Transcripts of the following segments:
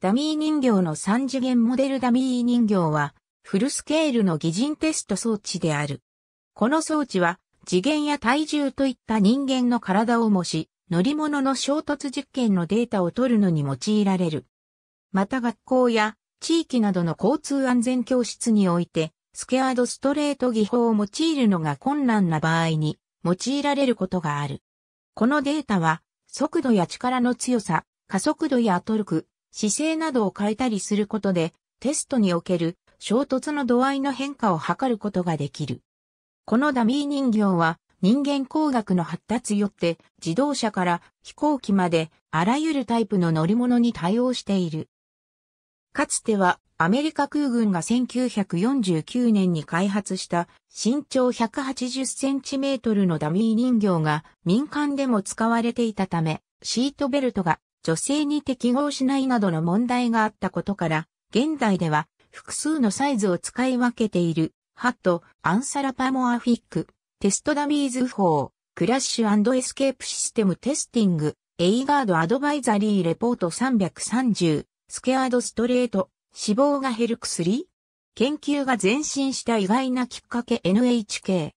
ダミー人形の3次元モデルダミー人形は、フルスケールの擬人テスト装置である。この装置は、次元や体重といった人間の体を模し、乗り物の衝突実験のデータを取るのに用いられる。また学校や地域などの交通安全教室において、スケアードストレート技法を用いるのが困難な場合に用いられることがある。このデータは、速度や力の強さ、加速度やトルク、姿勢などを変えたりすることで、テストにおける衝突の度合いの変化を測ることができる。このダミー人形は人間工学の発達よって自動車から飛行機まであらゆるタイプの乗り物に対応している。かつてはアメリカ空軍が1949年に開発した身長180センチメートルのダミー人形が民間でも使われていたためシートベルトが女性に適合しないなどの問題があったことから、現代では複数のサイズを使い分けている、ハット、アンサラパモアフィック、テストダミーズ法、クラッシュエスケープシステムテスティング、エイガードアドバイザリーレポート330、スケアードストレート、脂肪が減る薬研究が前進した意外なきっかけ NHK。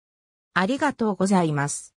ありがとうございます。